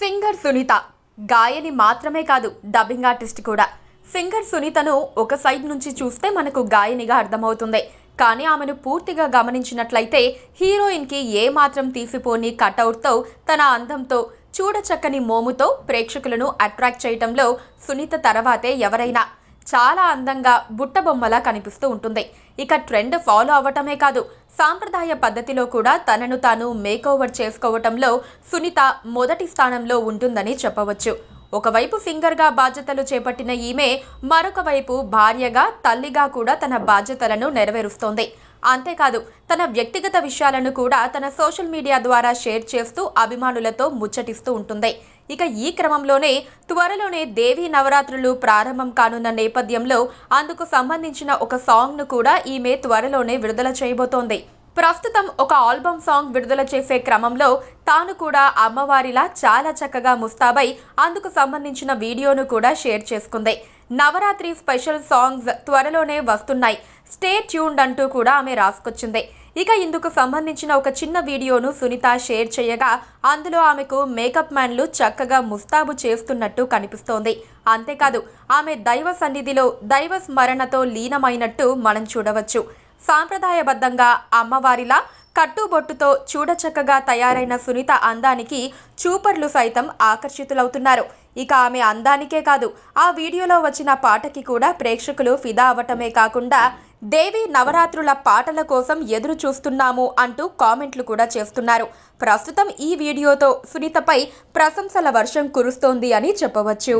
singer Sunitha గాయని మాత్రమే కాదు డబ్బింగ్ ఆర్టిస్ట్ కూడా సింగర్ సునీతను ఒక సైడ్ నుంచి చూస్తే మనకు గాయనిగా అర్థమవుతుంది కానీ ఆమెను పూర్తిగా గమనించినట్లయితే హీరోయిన్కి ఏమాత్రం తీసిపోని కటౌట్తో తన అందంతో చూడచక్కని మోముతో ప్రేక్షకులను అట్రాక్ట్ చేయటంలో సునీత తర్వాతే ఎవరైనా చాలా అందంగా బుట్టబొమ్మలా కనిపిస్తూ ఉంటుంది ఇక ట్రెండ్ ఫాలో అవ్వటమే కాదు సాంప్రదాయ పద్ధతిలో కూడా తనను తాను మేకోవర్ చేసుకోవటంలో సునీత మొదటి స్థానంలో ఉంటుందని చెప్పవచ్చు ఒకవైపు సింగర్గా బాధ్యతలు చేపట్టిన ఈమె మరొక వైపు భార్యగా తల్లిగా కూడా తన బాధ్యతలను నెరవేరుస్తోంది అంతేకాదు తన వ్యక్తిగత విషయాలను కూడా తన సోషల్ మీడియా ద్వారా షేర్ చేస్తూ అభిమానులతో ముచ్చటిస్తూ ఉంటుంది ఇక ఈ క్రమంలోనే త్వరలోనే దేవీ నవరాత్రులు ప్రారంభం కానున్న నేపథ్యంలో అందుకు సంబంధించిన ఒక సాంగ్ను కూడా ఈమె త్వరలోనే విడుదల చేయబోతోంది ప్రస్తుతం ఒక ఆల్బమ్ సాంగ్ విడుదల చేసే క్రమంలో తాను కూడా అమ్మవారిలా చాలా చక్కగా ముస్తాబై అందుకు సంబంధించిన వీడియోను కూడా షేర్ చేసుకుంది నవరాత్రి స్పెషల్ సాంగ్స్ త్వరలోనే వస్తున్నాయి స్టే ట్యూన్డ్ అంటూ కూడా ఆమె రాసుకొచ్చింది ఇక ఇందుకు సంబంధించిన ఒక చిన్న వీడియోను సునీత షేర్ చేయగా అందులో ఆమెకు మేకప్ మ్యాన్లు చక్కగా ముస్తాబు చేస్తున్నట్టు కనిపిస్తోంది అంతేకాదు ఆమె దైవ సన్నిధిలో దైవ స్మరణతో లీనమైనట్టు మనం చూడవచ్చు సాంప్రదాయబద్ధంగా అమ్మవారిలా కట్టుబొట్టుతో చూడచక్కగా తయారైన సునీత అందానికి చూపర్లు సైతం ఆకర్షితులవుతున్నారు ఇక ఆమె అందానికే కాదు ఆ వీడియోలో వచ్చిన పాటకి కూడా ప్రేక్షకులు ఫిదా అవ్వటమే కాకుండా దేవి నవరాత్రుల పాటల కోసం ఎదురు చూస్తున్నాము అంటూ కామెంట్లు కూడా చేస్తున్నారు ప్రస్తుతం ఈ వీడియోతో సునీతపై ప్రశంసల వర్షం కురుస్తోంది అని చెప్పవచ్చు